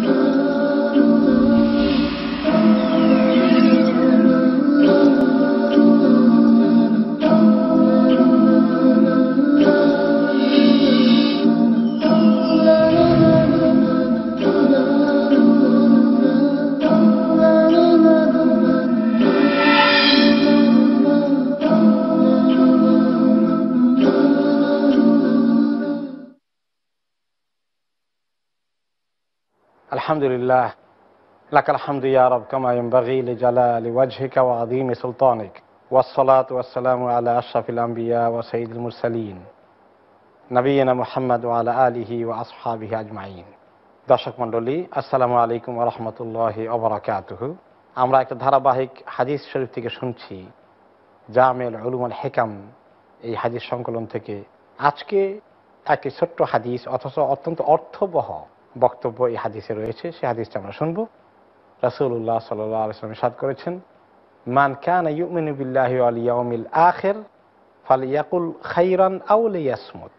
me. আলহামদুলিল্লাহ লাকাল হামদু ইয়া রব কামায়ম বাগিল জালাল ওয়াজহিকা ওয়া আযীম সুলতানিক والصلاة والسلام على أشرف الأنبياء وسيد المرسلين نبينا محمد وعلى آله وأصحابه أجمعين দর্শক মণ্ডলী আসসালামু আলাইকুম রহমতুল্লাহ অবরাকাতহ আমরা একটা ধারাবাহিক হাদিস শরীফ থেকে শুনছি জামেল আল হেকাম এই হাদিস সংকলন থেকে আজকে একটি ছোট্ট হাদিস অথচ অত্যন্ত অর্থবহ বক্তব্য এই হাদিসে রয়েছে সে হাদিসটা আমরা শুনব রাসুল্লাহ সাল্লাহ আলসালাম সাদ করেছেন মান কান ইউমিনুবিল্লাহ আলিয়াউমিল আখের ফাল ইয়াকুল খাইরান আউল ইয়াসমুত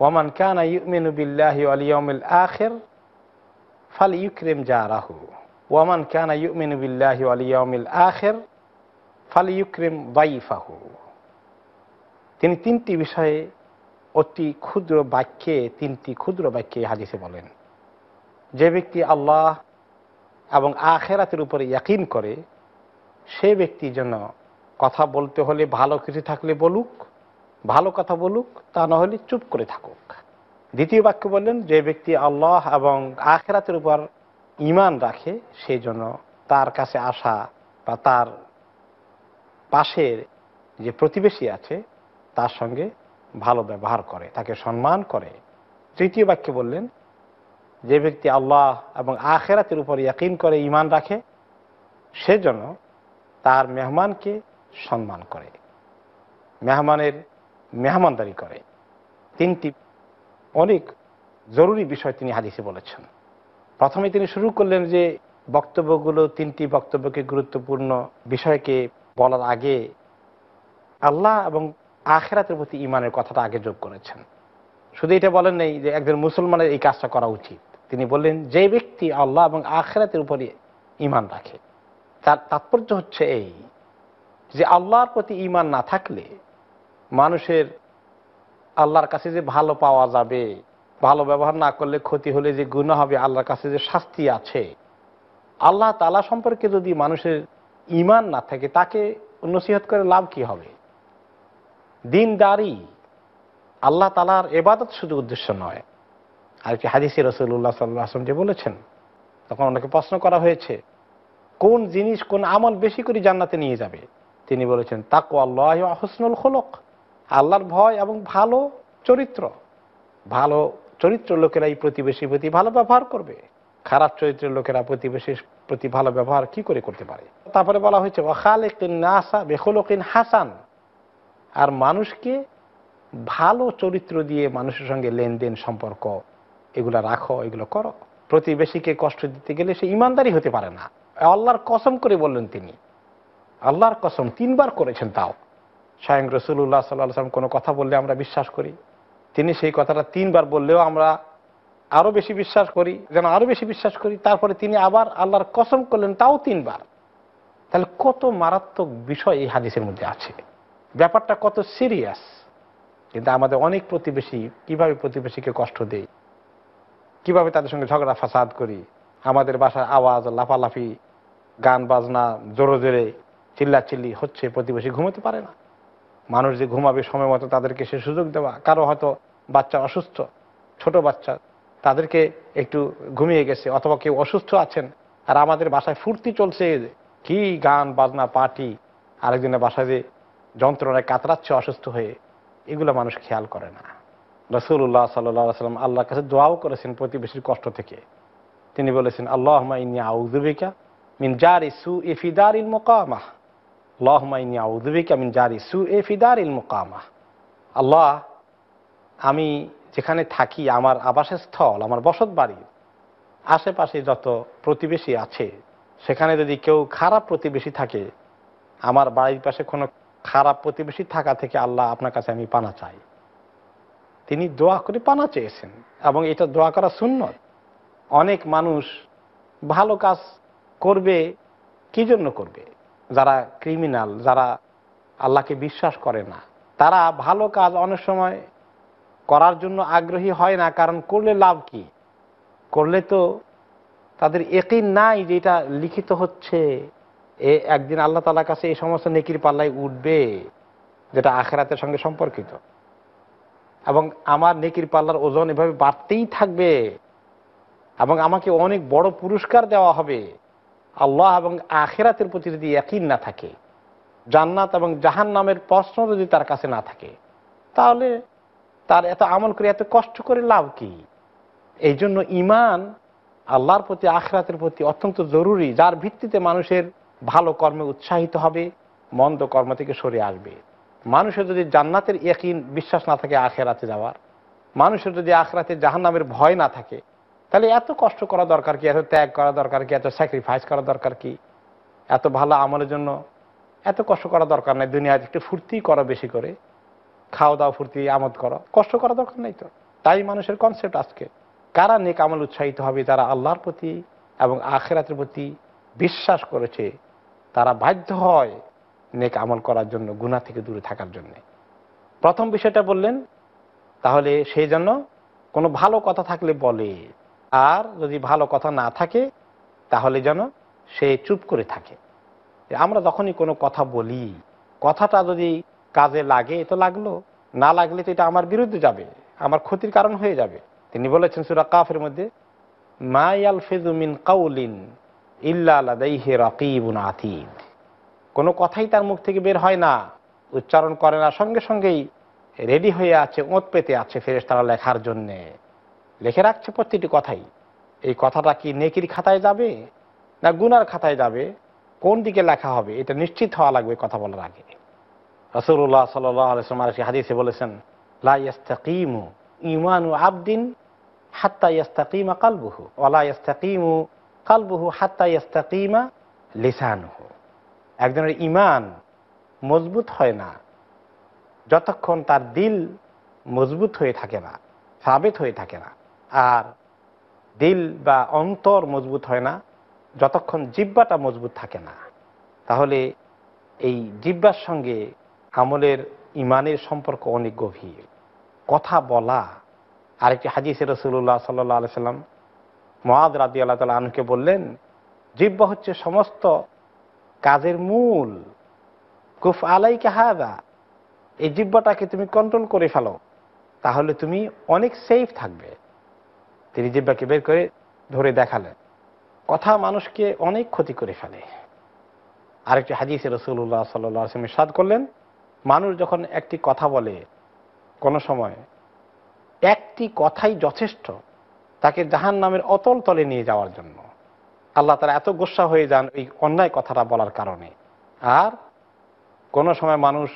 ওয়ামান কান ইউমিনুবিল্লাহ আলিয়াউমিল আখের ফাল ইউক্রেম যা রাহু ওয়ামান কান ইউমিনুবিল্লাহ আলিয়াউমিল আখের ফাল ইউক্রিম ওয়াইফাহু তিনি তিনটি বিষয়ে অতি ক্ষুদ্র বাক্যে তিনটি ক্ষুদ্র বাক্যে হাদিসে বলেন যে ব্যক্তি আল্লাহ এবং আখেরাতের উপরে ইয়াকিন করে সে ব্যক্তি যেন কথা বলতে হলে ভালো কিছু থাকলে বলুক ভালো কথা বলুক তা না হলে চুপ করে থাকুক দ্বিতীয় বাক্য বললেন যে ব্যক্তি আল্লাহ এবং আখেরাতের উপর ইমান রাখে সে যেন তার কাছে আসা বা তার পাশের যে প্রতিবেশী আছে তার সঙ্গে ভালো ব্যবহার করে তাকে সম্মান করে তৃতীয় বাক্যে বললেন যে ব্যক্তি আল্লাহ এবং আখেরাতের উপর ইয়াকিন করে ইমান রাখে সেজন্য তার মেহমানকে সম্মান করে মেহমানের মেহমানদারি করে তিনটি অনেক জরুরি বিষয় তিনি হাদিসে বলেছেন প্রথমে তিনি শুরু করলেন যে বক্তব্যগুলো তিনটি বক্তব্যকে গুরুত্বপূর্ণ বিষয়কে বলার আগে আল্লাহ এবং আখেরাতের প্রতি ইমানের কথাটা আগে যোগ করেছেন শুধু এটা বলেন নেই যে একজন মুসলমানের এই কাজটা করা উচিত তিনি বললেন যে ব্যক্তি আল্লাহ এবং আখেরাতের উপরে ইমান রাখে তার তাৎপর্য হচ্ছে এই যে আল্লাহর প্রতি ইমান না থাকলে মানুষের আল্লাহর কাছে যে ভালো পাওয়া যাবে ভালো ব্যবহার না করলে ক্ষতি হলে যে গুণা হবে আল্লাহর কাছে যে শাস্তি আছে আল্লাহ তালা সম্পর্কে যদি মানুষের ইমান না থাকে তাকে নসিহত করে লাভ কি হবে দিনদারি আল্লাহ তালার এবাদত শুধু উদ্দেশ্য নয় আর কি হাদিসি রসুল্লাহ সাল্লাহ আসলাম যে বলেছেন তখন ওনাকে প্রশ্ন করা হয়েছে কোন জিনিস কোন আমল বেশি করে জান্নাতে নিয়ে যাবে তিনি বলেছেন তাকু আল্লাহ হসনুল খোলক আল্লাহর ভয় এবং ভালো চরিত্র ভালো চরিত্র লোকেরা এই প্রতিবেশীর প্রতি ভালো ব্যবহার করবে খারাপ চরিত্রের লোকেরা প্রতিবেশীর প্রতি ভালো ব্যবহার কি করে করতে পারে তারপরে বলা হয়েছে ওখাল ওখালেকিন নাসা বেখলকিন হাসান আর মানুষকে ভালো চরিত্র দিয়ে মানুষের সঙ্গে লেনদেন সম্পর্ক এগুলো রাখো এগুলো করো প্রতিবেশীকে কষ্ট দিতে গেলে সে ইমানদারি হতে পারে না আল্লাহর কসম করে বললেন তিনি আল্লাহর কসম তিনবার করেছেন তাও স্বয়ং রসুল্লাহ সাল্লাম কোনো কথা বললে আমরা বিশ্বাস করি তিনি সেই কথাটা তিনবার বললেও আমরা আরও বেশি বিশ্বাস করি যেন আরও বেশি বিশ্বাস করি তারপরে তিনি আবার আল্লাহর কসম করলেন তাও তিনবার তাহলে কত মারাত্মক বিষয় এই হাদিসের মধ্যে আছে ব্যাপারটা কত সিরিয়াস কিন্তু আমাদের অনেক প্রতিবেশী কিভাবে প্রতিবেশীকে কষ্ট দেয় কিভাবে তাদের সঙ্গে ঝগড়া ফাসাদ করি আমাদের বাসার আওয়াজ লাফালাফি গান বাজনা জোরে জোরে চিল্লাচিল্লি হচ্ছে প্রতিবেশী ঘুমাতে পারে না মানুষ যে ঘুমাবে সময় মতো তাদেরকে সে সুযোগ দেওয়া কারো হয়তো বাচ্চা অসুস্থ ছোট বাচ্চা তাদেরকে একটু ঘুমিয়ে গেছে অথবা কেউ অসুস্থ আছেন আর আমাদের বাসায় ফুর্তি চলছে কি গান বাজনা পার্টি আরেকদিনের বাসায় যে যন্ত্রণায় কাতরাচ্ছে অসুস্থ হয়ে এগুলো মানুষ খেয়াল করে না রসুল্লাহ সাল্লাম আল্লাহর কাছে দোয়াও করেছেন প্রতিবেশীর কষ্ট থেকে তিনি বলেছেন আল্লাহ ইনি আউদুবিকা মিন জার ইসু এ ফিদার ইল মোকামাহ আল্লাহমা ইনি আউদুবিকা মিন জার ইসু এ ফিদার ইল মোকামাহ আল্লাহ আমি যেখানে থাকি আমার আবাসস্থল আমার বসত বাড়ির আশেপাশে যত প্রতিবেশী আছে সেখানে যদি কেউ খারাপ প্রতিবেশী থাকে আমার বাড়ির পাশে কোনো খারাপ প্রতিবেশী থাকা থেকে আল্লাহ আপনার কাছে আমি পানা চাই তিনি দোয়া করে পানা চেয়েছেন এবং এটা দোয়া করা শূন্য অনেক মানুষ ভালো কাজ করবে কি জন্য করবে যারা ক্রিমিনাল যারা আল্লাহকে বিশ্বাস করে না তারা ভালো কাজ অনেক সময় করার জন্য আগ্রহী হয় না কারণ করলে লাভ কি করলে তো তাদের একই নাই যে এটা লিখিত হচ্ছে এ একদিন আল্লাহ তালার কাছে এই সমস্ত নেকির পাল্লায় উঠবে যেটা আখেরাতের সঙ্গে সম্পর্কিত এবং আমার নেকির পাল্লার ওজন এভাবে বাড়তেই থাকবে এবং আমাকে অনেক বড় পুরস্কার দেওয়া হবে আল্লাহ এবং আখেরাতের প্রতি যদি একই না থাকে জান্নাত এবং জাহান নামের প্রশ্ন যদি তার কাছে না থাকে তাহলে তার এত আমল করে এত কষ্ট করে লাভ কি এই জন্য ইমান আল্লাহর প্রতি আখরাতের প্রতি অত্যন্ত জরুরি যার ভিত্তিতে মানুষের ভালো কর্মে উৎসাহিত হবে মন্দ কর্ম থেকে সরে আসবে মানুষের যদি জান্নাতের ইয়াকিন বিশ্বাস না থাকে আখেরাতে যাওয়ার মানুষের যদি আখরাতে জাহান নামের ভয় না থাকে তাহলে এত কষ্ট করা দরকার কি এত ত্যাগ করা দরকার কি এত স্যাক্রিফাইস করা দরকার কি এত ভালো আমলের জন্য এত কষ্ট করা দরকার নাই দুনিয়াতে একটু ফুর্তি করো বেশি করে খাওয়া দাওয়া ফুর্তি আমদ করো কষ্ট করা দরকার নেই তো তাই মানুষের কনসেপ্ট আজকে কারা নেক আমল উৎসাহিত হবে তারা আল্লাহর প্রতি এবং আখেরাতের প্রতি বিশ্বাস করেছে তারা বাধ্য হয় নেক আমল করার জন্য গুণা থেকে দূরে থাকার জন্য প্রথম বিষয়টা বললেন তাহলে সেই জন্য কোনো ভালো কথা থাকলে বলে আর যদি ভালো কথা না থাকে তাহলে যেন সে চুপ করে থাকে আমরা যখনই কোনো কথা বলি কথাটা যদি কাজে লাগে তো লাগলো না লাগলে তো এটা আমার বিরুদ্ধে যাবে আমার ক্ষতির কারণ হয়ে যাবে তিনি বলেছেন সুরা কাফের মধ্যে মায়াল ফেজুমিন কাউলিন ইল্লা আলাদাইহে রাকিবুন আতিদ কোনো কথাই তার মুখ থেকে বের হয় না উচ্চারণ করে না সঙ্গে সঙ্গেই রেডি হয়ে আছে ওঁত পেতে আছে ফেরেস তারা লেখার জন্যে লেখে রাখছে প্রতিটি কথাই এই কথাটা কি নেকির খাতায় যাবে না গুনার খাতায় যাবে কোন দিকে লেখা হবে এটা নিশ্চিত হওয়া লাগবে কথা বলার আগে রসুল্লাহ সাল্লাম হাদিসে বলেছেন লাইস্তাকিমু ইমানু আবদিন হাত্তা ইয়াস্তাকিমা কালবুহু ওলা ইয়াস্তাকিমু কালবুহু হাত্তা ইয়াস্তাকিমা লিসানুহু একজনের ইমান মজবুত হয় না যতক্ষণ তার দিল মজবুত হয়ে থাকে না সাবেত হয়ে থাকে না আর দিল বা অন্তর মজবুত হয় না যতক্ষণ জিব্বাটা মজবুত থাকে না তাহলে এই জিব্বার সঙ্গে আমলের ইমানের সম্পর্ক অনেক গভীর কথা বলা আরেকটি হাজিসে রসুল্লাহ সাল্লি সাল্লাম মহাদ রাজি আল্লাহ তালা আনুকে বললেন জিব্বা হচ্ছে সমস্ত কাজের মূল কুফ আলাই কাহাদা এই জিব্বাটাকে তুমি কন্ট্রোল করে ফেলো তাহলে তুমি অনেক সেফ থাকবে তিনি জিব্বাকে বের করে ধরে দেখালেন কথা মানুষকে অনেক ক্ষতি করে ফেলে আরেকটি হাদিসে রসুল্লাহ সাল্লাম সাদ করলেন মানুষ যখন একটি কথা বলে কোনো সময় একটি কথাই যথেষ্ট তাকে জাহান নামের অতল তলে নিয়ে যাওয়ার জন্য আল্লাহ তারা এত গুসা হয়ে যান এই অন্যায় কথাটা বলার কারণে আর কোনো সময় মানুষ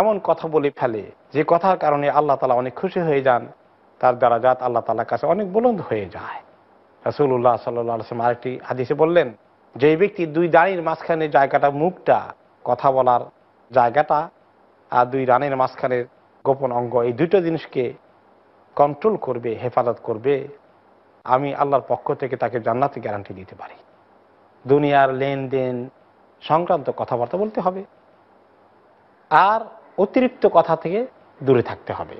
এমন কথা বলে ফেলে যে কথার কারণে আল্লাহ তালা অনেক খুশি হয়ে যান তার দ্বারা যাত আল্লাহ তালার কাছে অনেক বুলন্দ হয়ে যায় রাসুল্লাহ সাল্লাম আরেকটি হাদিসে বললেন যে ব্যক্তি দুই দাঁড়ির মাঝখানে জায়গাটা মুখটা কথা বলার জায়গাটা আর দুই রানের মাঝখানের গোপন অঙ্গ এই দুটো জিনিসকে কন্ট্রোল করবে হেফাজত করবে আমি আল্লাহর পক্ষ থেকে তাকে জান্নাতে গ্যারান্টি দিতে পারি দুনিয়ার লেনদেন সংক্রান্ত কথাবার্তা বলতে হবে আর অতিরিক্ত কথা থেকে দূরে থাকতে হবে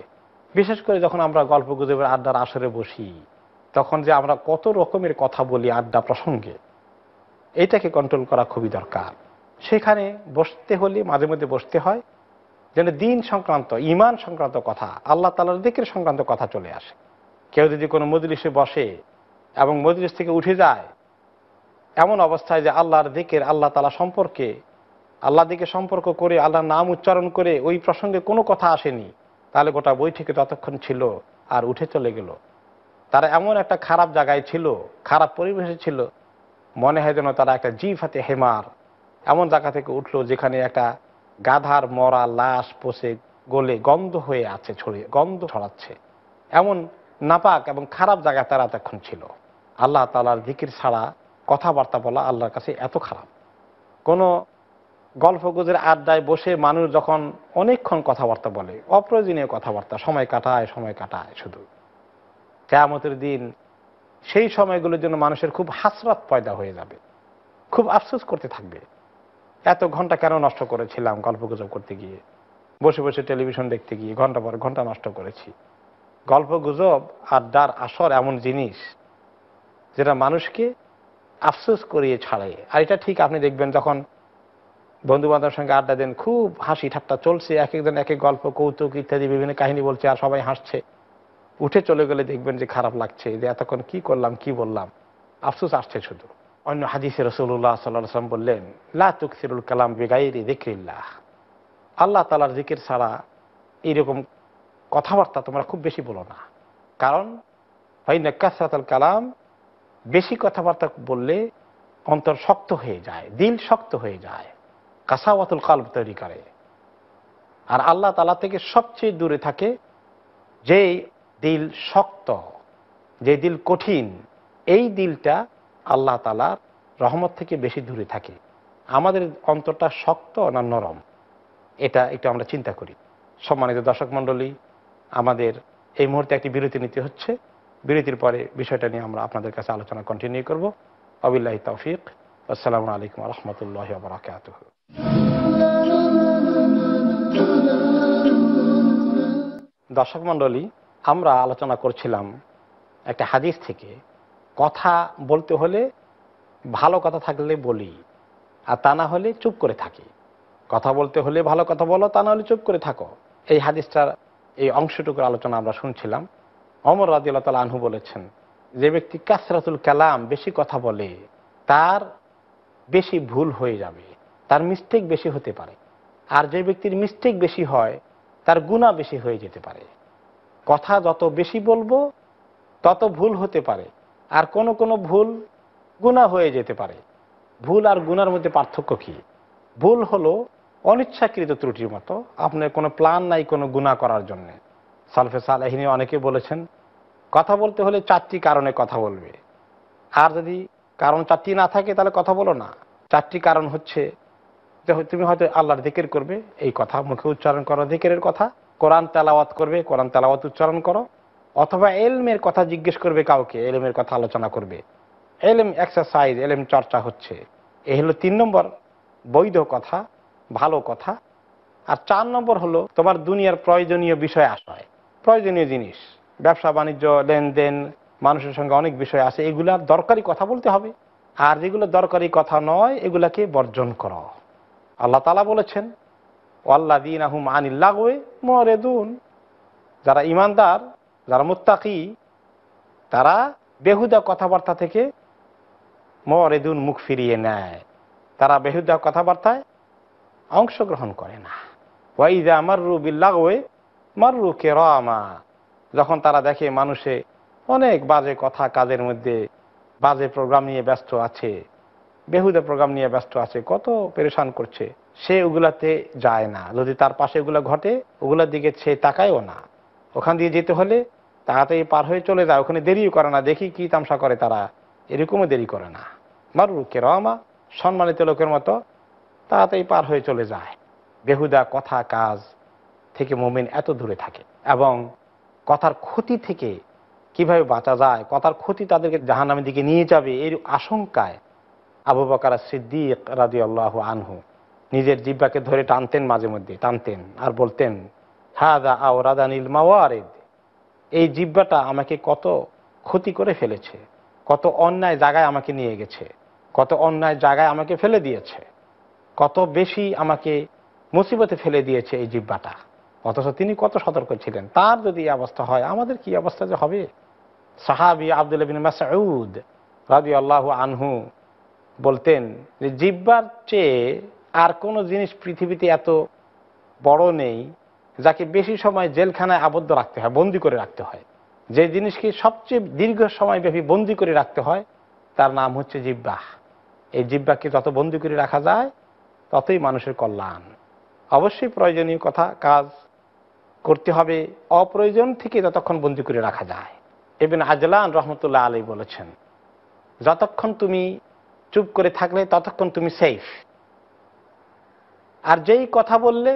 বিশেষ করে যখন আমরা গল্প গুজবের আড্ডার আসরে বসি তখন যে আমরা কত রকমের কথা বলি আড্ডা প্রসঙ্গে এইটাকে কন্ট্রোল করা খুবই দরকার সেখানে বসতে হলে মাঝে মধ্যে বসতে হয় যেন দিন সংক্রান্ত ইমান সংক্রান্ত কথা আল্লাহ তালার দিকের সংক্রান্ত কথা চলে আসে কেউ যদি কোনো মজলিসে বসে এবং মজলিস থেকে উঠে যায় এমন অবস্থায় যে আল্লাহর দিকের আল্লাহ তালা সম্পর্কে আল্লাহ দিকে সম্পর্ক করে আল্লাহর নাম উচ্চারণ করে ওই প্রসঙ্গে কোনো কথা আসেনি তাহলে গোটা বৈঠকে ততক্ষণ ছিল আর উঠে চলে গেল তারা এমন একটা খারাপ জায়গায় ছিল খারাপ পরিবেশে ছিল মনে হয় যেন তারা একটা জিফ হাতে হেমার এমন জায়গা থেকে উঠলো যেখানে একটা গাধার মরা লাশ পোষে গলে গন্ধ হয়ে আছে ছড়িয়ে গন্ধ ছড়াচ্ছে এমন নাপাক এবং খারাপ জায়গায় তারা এতক্ষণ ছিল আল্লাহ তালার জিকির ছাড়া কথাবার্তা বলা আল্লাহর কাছে এত খারাপ কোনো গল্পগুজের আড্ডায় বসে মানুষ যখন অনেকক্ষণ কথাবার্তা বলে অপ্রয়োজনীয় কথাবার্তা সময় কাটায় সময় কাটায় শুধু কেয়ামতের দিন সেই সময়গুলোর জন্য মানুষের খুব হাসরাত পয়দা হয়ে যাবে খুব আফসোস করতে থাকবে এত ঘন্টা কেন নষ্ট করেছিলাম গল্পগুজব করতে গিয়ে বসে বসে টেলিভিশন দেখতে গিয়ে ঘন্টা পর ঘন্টা নষ্ট করেছি গল্প গুজব আড্ডার আসর এমন জিনিস যেটা মানুষকে আফসোস করিয়ে ছাড়ে আর এটা ঠিক আপনি দেখবেন যখন বন্ধু বান্ধবের সঙ্গে আড্ডা দেন খুব হাসি ঠাট্টা চলছে এক একজন এক এক গল্প কৌতুক ইত্যাদি বিভিন্ন কাহিনী বলছে আর সবাই হাসছে উঠে চলে গেলে দেখবেন যে খারাপ লাগছে যে এতক্ষণ কি করলাম কি বললাম আফসোস আসছে শুধু অন্য হাদিসে রসুল্লাহ সাল্লাম বললেন লা তুকসিরুল কালাম রে দেখিল্লাহ আল্লাহ তালার জিকির ছাড়া এইরকম কথাবার্তা তোমরা খুব বেশি বলো না কারণ ভাই নকাসাতাল কালাম বেশি কথাবার্তা বললে অন্তর শক্ত হয়ে যায় দিল শক্ত হয়ে যায় কাসাওয়াতুল কালব তৈরি করে আর আল্লাহ তালা থেকে সবচেয়ে দূরে থাকে যে দিল শক্ত যে দিল কঠিন এই দিলটা আল্লাহ তালার রহমত থেকে বেশি দূরে থাকে আমাদের অন্তরটা শক্ত না নরম এটা একটু আমরা চিন্তা করি সম্মানিত দর্শক মণ্ডলী আমাদের এই মুহূর্তে একটি বিরতি নিতে হচ্ছে বিরতির পরে বিষয়টা নিয়ে আমরা আপনাদের কাছে আলোচনা কন্টিনিউ করব আবিল্লাহি তৌফিক আসসালামু আলাইকুম রহমতুল্লাহ বারাকাত দর্শক মন্ডলী আমরা আলোচনা করছিলাম একটা হাদিস থেকে কথা বলতে হলে ভালো কথা থাকলে বলি আর তা না হলে চুপ করে থাকি কথা বলতে হলে ভালো কথা বলো তা না হলে চুপ করে থাকো এই হাদিসটার এই অংশটুকুর আলোচনা আমরা শুনছিলাম অমর রাজিউল্লাহ তাল আনহু বলেছেন যে ব্যক্তি কাসরাতুল কালাম বেশি কথা বলে তার বেশি ভুল হয়ে যাবে তার মিস্টেক বেশি হতে পারে আর যে ব্যক্তির মিস্টেক বেশি হয় তার গুণা বেশি হয়ে যেতে পারে কথা যত বেশি বলবো তত ভুল হতে পারে আর কোনো কোনো ভুল গুণা হয়ে যেতে পারে ভুল আর গুনার মধ্যে পার্থক্য কি ভুল হলো অনিচ্ছাকৃত ত্রুটির মতো আপনার কোনো প্ল্যান নাই কোনো গুণা করার জন্য সালফে সালেহিনী অনেকে বলেছেন কথা বলতে হলে চারটি কারণে কথা বলবে আর যদি কারণ চারটি না থাকে তাহলে কথা বলো না চারটি কারণ হচ্ছে যে তুমি হয়তো আল্লাহর দিকের করবে এই কথা মুখে উচ্চারণ করো দিকের কথা কোরআন তেলাওয়াত করবে কোরআন তেলাওয়াত উচ্চারণ করো অথবা এলমের কথা জিজ্ঞেস করবে কাউকে এলমের কথা আলোচনা করবে এলএম এক্সারসাইজ এলএম চর্চা হচ্ছে এ হলো তিন নম্বর বৈধ কথা ভালো কথা আর চার নম্বর হলো তোমার দুনিয়ার প্রয়োজনীয় বিষয় আসয় প্রয়োজনীয় জিনিস ব্যবসা বাণিজ্য লেনদেন মানুষের সঙ্গে অনেক বিষয় আছে এগুলার দরকারি কথা বলতে হবে আর যেগুলো দরকারি কথা নয় এগুলাকে বর্জন করো আল্লাহ তালা বলেছেন আল্লা দিন আহম আনিল্লাগোয়ে মরে দুন যারা ইমানদার যারা মুত্তাকি তারা বেহুদা কথাবার্তা থেকে মরেদুন মুখ ফিরিয়ে নেয় তারা বেহুদা কথাবার্তায় অংশগ্রহণ করে না ওয়াইজা মাররু বিল্লাগওয়ে কে কেরামা যখন তারা দেখে মানুষে অনেক বাজে কথা কাজের মধ্যে বাজে প্রোগ্রাম নিয়ে ব্যস্ত আছে বেহুদে প্রোগ্রাম নিয়ে ব্যস্ত আছে কত পরেশান করছে সে ওগুলাতে যায় না যদি তার পাশে ওগুলো ঘটে ওগুলোর দিকে সে তাকায়ও না ওখান দিয়ে যেতে হলে তাড়াতাড়ি পার হয়ে চলে যায় ওখানে দেরিও করে না দেখি কি তামসা করে তারা এরকমও দেরি করে না মারু কেরমা সম্মানিত লোকের মতো তাড়াতাড়ি পার হয়ে চলে যায় বেহুদা কথা কাজ থেকে মোমেন এত দূরে থাকে এবং কথার ক্ষতি থেকে কিভাবে বাঁচা যায় কথার ক্ষতি তাদেরকে জাহান্নামের দিকে নিয়ে যাবে এর আশঙ্কায় আবু বাকার সিদ্দিক রাজি আল্লাহ আনহু নিজের জিব্বাকে ধরে টানতেন মাঝে মধ্যে টানতেন আর বলতেন হাদা আও রাদা মাওয়ারেদ এই জিব্বাটা আমাকে কত ক্ষতি করে ফেলেছে কত অন্যায় জায়গায় আমাকে নিয়ে গেছে কত অন্যায় জায়গায় আমাকে ফেলে দিয়েছে কত বেশি আমাকে মুসিবতে ফেলে দিয়েছে এই জিব্বাটা অথচ তিনি কত সতর্ক ছিলেন তার যদি এই অবস্থা হয় আমাদের কি অবস্থা যে হবে সাহাবি আবদুল বিন রাজি আল্লাহ আনহু বলতেন যে জিব্বার চেয়ে আর কোনো জিনিস পৃথিবীতে এত বড় নেই যাকে বেশি সময় জেলখানায় আবদ্ধ রাখতে হয় বন্দি করে রাখতে হয় যে জিনিসকে সবচেয়ে দীর্ঘ সময় ব্যাপী বন্দি করে রাখতে হয় তার নাম হচ্ছে জিব্বাহ এই জিব্বাকে যত বন্দি করে রাখা যায় ততই মানুষের কল্যাণ অবশ্যই প্রয়োজনীয় কথা কাজ করতে হবে অপ্রয়োজন থেকে যতক্ষণ বন্দি করে রাখা যায় এবং আজলান রহমতুল্লাহ আলী বলেছেন যতক্ষণ তুমি চুপ করে থাকলে ততক্ষণ তুমি সেফ আর যেই কথা বললে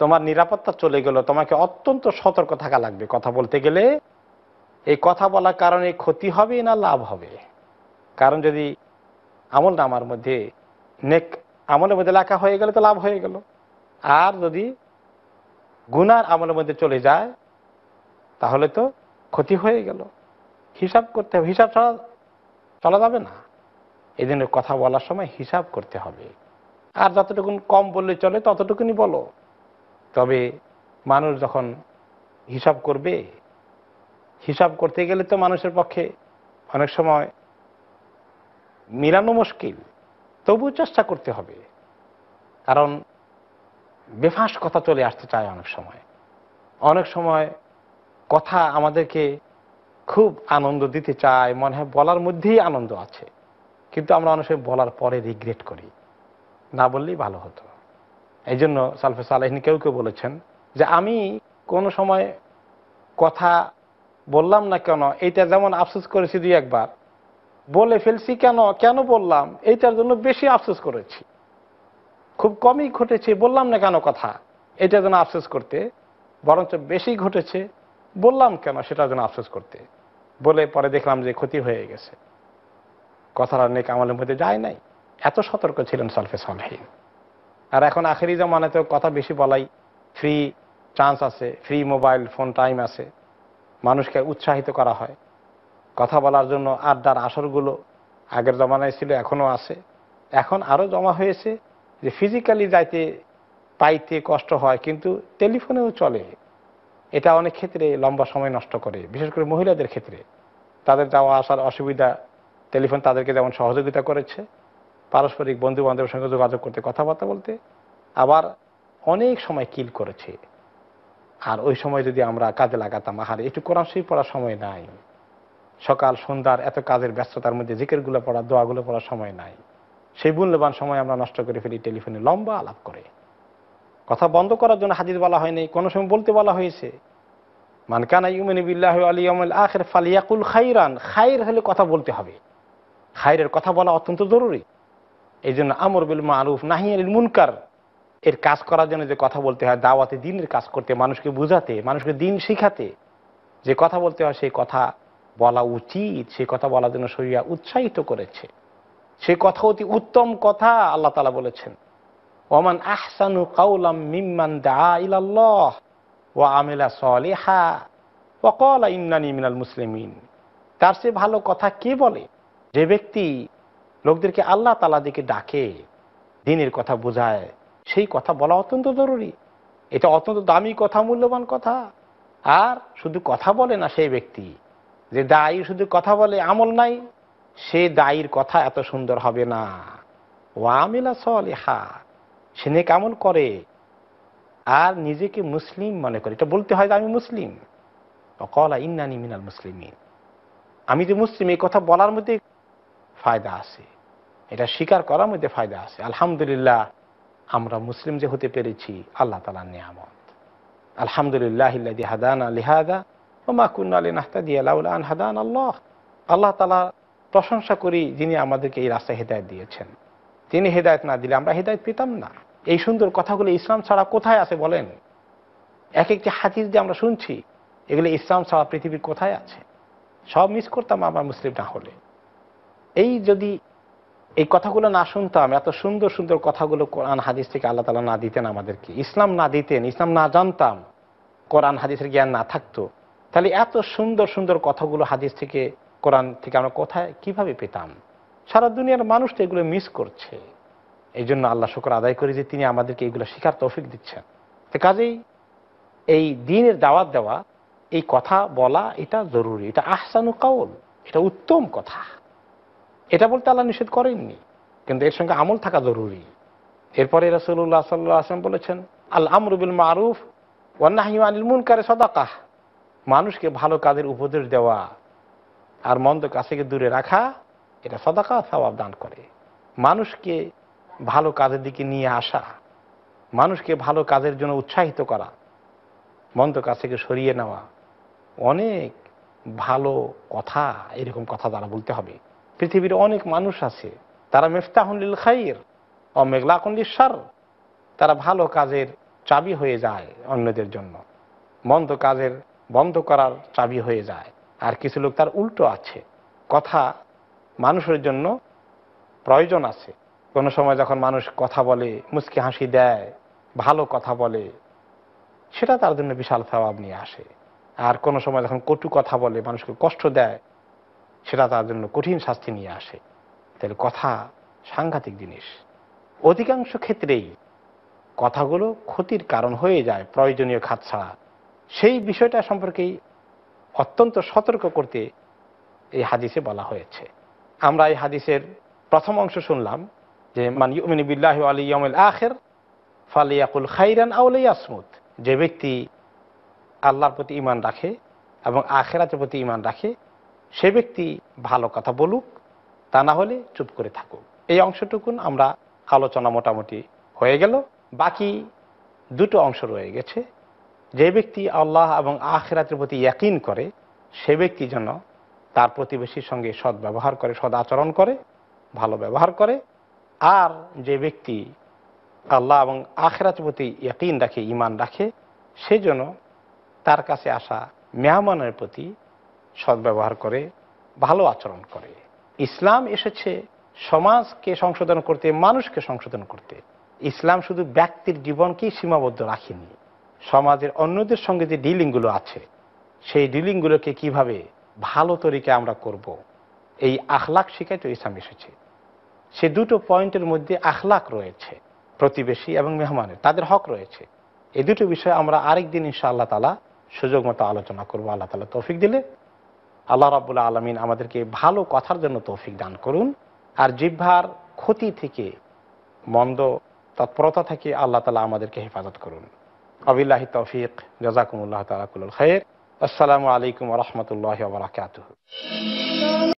তোমার নিরাপত্তা চলে গেল তোমাকে অত্যন্ত সতর্ক থাকা লাগবে কথা বলতে গেলে এই কথা বলার কারণে ক্ষতি হবে না লাভ হবে কারণ যদি আমল নামার মধ্যে নেক আমলের মধ্যে লেখা হয়ে গেলে তো লাভ হয়ে গেল আর যদি গুনার আমলের মধ্যে চলে যায় তাহলে তো ক্ষতি হয়ে গেল হিসাব করতে হবে হিসাব চলা চলা যাবে না এই জন্য কথা বলার সময় হিসাব করতে হবে আর যতটুকুন কম বললে চলে ততটুকুনি বলো তবে মানুষ যখন হিসাব করবে হিসাব করতে গেলে তো মানুষের পক্ষে অনেক সময় মিলানো মুশকিল তবু চেষ্টা করতে হবে কারণ বেফাঁস কথা চলে আসতে চায় অনেক সময় অনেক সময় কথা আমাদেরকে খুব আনন্দ দিতে চায় মনে হয় বলার মধ্যেই আনন্দ আছে কিন্তু আমরা অনেক সময় বলার পরে রিগ্রেট করি না বললেই ভালো হতো এই জন্য সালফে সালাহিন কেউ কেউ বলেছেন যে আমি কোনো সময় কথা বললাম না কেন এইটা যেমন আফসোস করেছি দুই একবার বলে ফেলছি কেন কেন বললাম এইটার জন্য বেশি আফসোস করেছি খুব কমই ঘটেছে বললাম না কেন কথা এটা যেন আফসোস করতে বরঞ্চ বেশি ঘটেছে বললাম কেন সেটা যেন আফসোস করতে বলে পরে দেখলাম যে ক্ষতি হয়ে গেছে কথাটা নেক আমলের মধ্যে যায় নাই এত সতর্ক ছিলেন সালফে সালহীন আর এখন আখেরি জমানাতেও কথা বেশি বলাই ফ্রি চান্স আছে ফ্রি মোবাইল ফোন টাইম আছে মানুষকে উৎসাহিত করা হয় কথা বলার জন্য আড্ডার আসরগুলো আগের জমানায় ছিল এখনও আছে এখন আরও জমা হয়েছে যে ফিজিক্যালি যাইতে পাইতে কষ্ট হয় কিন্তু টেলিফোনেও চলে এটা অনেক ক্ষেত্রে লম্বা সময় নষ্ট করে বিশেষ করে মহিলাদের ক্ষেত্রে তাদের যাওয়া আসার অসুবিধা টেলিফোন তাদেরকে যেমন সহযোগিতা করেছে পারস্পরিক বন্ধু বান্ধবের সঙ্গে যোগাযোগ করতে কথাবার্তা বলতে আবার অনেক সময় কিল করেছে আর ওই সময় যদি আমরা কাজে লাগাতাম আহারে একটু কোরআন শরীফ পড়ার সময় নাই সকাল সন্ধ্যার এত কাজের ব্যস্ততার মধ্যে জিকেরগুলো পড়া দোয়াগুলো পড়ার সময় নাই সেই মূল্যবান সময় আমরা নষ্ট করে ফেলি টেলিফোনে লম্বা আলাপ করে কথা বন্ধ করার জন্য হাজির বলা হয়নি কোনো সময় বলতে বলা হয়েছে মানকানা ইউমেনবিল্লাহ আলিয়ামুল আখের ফালিয়াকুল খাইরান খাইর হলে কথা বলতে হবে খাইরের কথা বলা অত্যন্ত জরুরি এই জন্য আমর বিল মারুফ নাহিয়াল মুনকার এর কাজ করার জন্য যে কথা বলতে হয় দাওয়াতে দিনের কাজ করতে মানুষকে বুঝাতে মানুষকে দিন শিখাতে যে কথা বলতে হয় সেই কথা বলা উচিত সে কথা বলার জন্য শরিয়া উৎসাহিত করেছে সে কথা অতি উত্তম কথা আল্লাহ তালা বলেছেন ওমান আহসানু কাউলাম মিম্মান দা ইলাল্লাহ ও আমেলা সলেহা ওকল ইমনানি মিনাল মুসলিমিন তার সে ভালো কথা কে বলে যে ব্যক্তি লোকদেরকে আল্লাহ তালা দিকে ডাকে দিনের কথা বোঝায় সেই কথা বলা অত্যন্ত জরুরি এটা অত্যন্ত দামি কথা মূল্যবান কথা আর শুধু কথা বলে না সেই ব্যক্তি যে দায়ী শুধু কথা বলে আমল নাই সে দায়ীর কথা এত সুন্দর হবে না ওয়ামিলা সলেহা সে নেক আমল করে আর নিজেকে মুসলিম মনে করে এটা বলতে হয় যে আমি মুসলিম অকলা ইন্নানি মিনাল মুসলিম আমি যে মুসলিম এই কথা বলার মধ্যে ফায়দা আছে এটা স্বীকার করার মধ্যে ফায়দা আছে আলহামদুলিল্লাহ আমরা মুসলিম যে হতে পেরেছি আল্লাহ তালার নিয়ামত আলহামদুলিল্লাহ হাদানা লিহাদা আল্লাহ আল্লাহ তালা প্রশংসা করি যিনি আমাদেরকে এই রাস্তায় হেদায়ত দিয়েছেন তিনি হেদায়ত না দিলে আমরা হেদায়ত পেতাম না এই সুন্দর কথাগুলো ইসলাম ছাড়া কোথায় আছে বলেন এক একটি হাতির যে আমরা শুনছি এগুলো ইসলাম ছাড়া পৃথিবীর কোথায় আছে সব মিস করতাম আমার মুসলিম না হলে এই যদি এই কথাগুলো না শুনতাম এত সুন্দর সুন্দর কথাগুলো কোরআন হাদিস থেকে আল্লাহ তালা না দিতেন আমাদেরকে ইসলাম না দিতেন ইসলাম না জানতাম কোরআন হাদিসের জ্ঞান না থাকতো তাহলে এত সুন্দর সুন্দর কথাগুলো হাদিস থেকে কোরআন থেকে আমরা কোথায় কিভাবে পেতাম সারা দুনিয়ার মানুষ তো এগুলো মিস করছে এই জন্য আল্লাহ শুকর আদায় করে যে তিনি আমাদেরকে এগুলো শিখার তৌফিক দিচ্ছেন তো কাজেই এই দিনের দাওয়াত দেওয়া এই কথা বলা এটা জরুরি এটা আহসানু কাউল এটা উত্তম কথা এটা বলতে আল্লাহ নিষেধ করেননি কিন্তু এর সঙ্গে আমল থাকা জরুরি এরপরে রসুল্লাহ সাল্লাহ আসলাম বলেছেন আল্লাহ আমরুবিল মারুফ ওয়ান্নাহিমানিল মুনকারে সদাকাহ মানুষকে ভালো কাজের উপদেশ দেওয়া আর মন্দ কাজ থেকে দূরে রাখা এটা সদাকা স্বভাব দান করে মানুষকে ভালো কাজের দিকে নিয়ে আসা মানুষকে ভালো কাজের জন্য উৎসাহিত করা মন্দ কাজ থেকে সরিয়ে নেওয়া অনেক ভালো কথা এরকম কথা তারা বলতে হবে পৃথিবীর অনেক মানুষ আছে তারা মেফতাহুল্লিল খাইর ও মেঘলাকুল্লির সার তারা ভালো কাজের চাবি হয়ে যায় অন্যদের জন্য মন্দ কাজের বন্ধ করার চাবি হয়ে যায় আর কিছু লোক তার উল্টো আছে কথা মানুষের জন্য প্রয়োজন আছে কোনো সময় যখন মানুষ কথা বলে মুচকি হাসি দেয় ভালো কথা বলে সেটা তার জন্য বিশাল স্বভাব নিয়ে আসে আর কোনো সময় যখন কটু কথা বলে মানুষকে কষ্ট দেয় সেটা তার জন্য কঠিন শাস্তি নিয়ে আসে তাহলে কথা সাংঘাতিক জিনিস অধিকাংশ ক্ষেত্রেই কথাগুলো ক্ষতির কারণ হয়ে যায় প্রয়োজনীয় খাত ছাড়া সেই বিষয়টা সম্পর্কেই অত্যন্ত সতর্ক করতে এই হাদিসে বলা হয়েছে আমরা এই হাদিসের প্রথম অংশ শুনলাম যে মান আলী আলিয়ামুল আখের ফালিয়াকুল খাইরান আউলাই আসমুদ যে ব্যক্তি আল্লাহর প্রতি ইমান রাখে এবং আখেরাতের প্রতি ইমান রাখে সে ব্যক্তি ভালো কথা বলুক তা না হলে চুপ করে থাকুক এই অংশটুকুন আমরা আলোচনা মোটামুটি হয়ে গেল বাকি দুটো অংশ রয়ে গেছে যে ব্যক্তি আল্লাহ এবং আখেরাতের প্রতি ইয়াকিন করে সে ব্যক্তি যেন তার প্রতিবেশীর সঙ্গে সদ ব্যবহার করে সদ আচরণ করে ভালো ব্যবহার করে আর যে ব্যক্তি আল্লাহ এবং আখেরাতের প্রতি ইয়াকিন রাখে ইমান রাখে সে যেন তার কাছে আসা মেহমানের প্রতি সদ ব্যবহার করে ভালো আচরণ করে ইসলাম এসেছে সমাজকে সংশোধন করতে মানুষকে সংশোধন করতে ইসলাম শুধু ব্যক্তির জীবনকেই সীমাবদ্ধ রাখেনি সমাজের অন্যদের সঙ্গে যে ডিলিংগুলো আছে সেই ডিলিংগুলোকে কিভাবে ভালো তরিকে আমরা করব। এই আখলাক শিখাই তো ইসলাম এসেছে সে দুটো পয়েন্টের মধ্যে আখলাক রয়েছে প্রতিবেশী এবং মেহমানের তাদের হক রয়েছে এই দুটো বিষয়ে আমরা আরেকদিন ইনশা আল্লাহ তালা সুযোগ মতো আলোচনা করবো আল্লাহ তালা তৌফিক দিলে আল্লাহ রাবুল্লাহ আলমিন আমাদেরকে ভালো কথার জন্য তৌফিক দান করুন আর জিভার ক্ষতি থেকে মন্দ তৎপরতা থেকে আল্লাহ তালা আমাদেরকে হেফাজত করুন وبالله التوفيق جزاكم الله تعالى كل الخير السلام عليكم ورحمة الله وبركاته